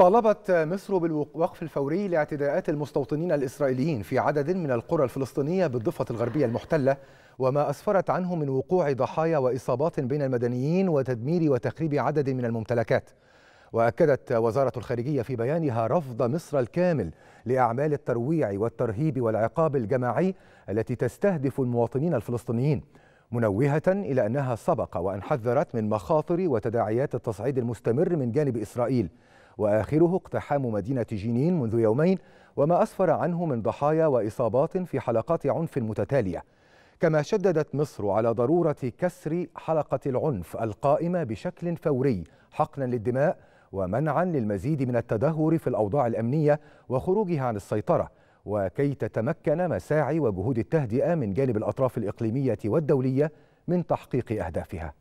طالبت مصر بالوقف الفوري لاعتداءات المستوطنين الإسرائيليين في عدد من القرى الفلسطينية بالضفة الغربية المحتلة وما أسفرت عنه من وقوع ضحايا وإصابات بين المدنيين وتدمير وتخريب عدد من الممتلكات وأكدت وزارة الخارجية في بيانها رفض مصر الكامل لأعمال الترويع والترهيب والعقاب الجماعي التي تستهدف المواطنين الفلسطينيين منوهة إلى أنها سبق وأن حذرت من مخاطر وتداعيات التصعيد المستمر من جانب إسرائيل وآخره اقتحام مدينة جنين منذ يومين وما أسفر عنه من ضحايا وإصابات في حلقات عنف متتالية كما شددت مصر على ضرورة كسر حلقة العنف القائمة بشكل فوري حقنا للدماء ومنعا للمزيد من التدهور في الأوضاع الأمنية وخروجها عن السيطرة وكي تتمكن مساعي وجهود التهدئة من جانب الأطراف الإقليمية والدولية من تحقيق أهدافها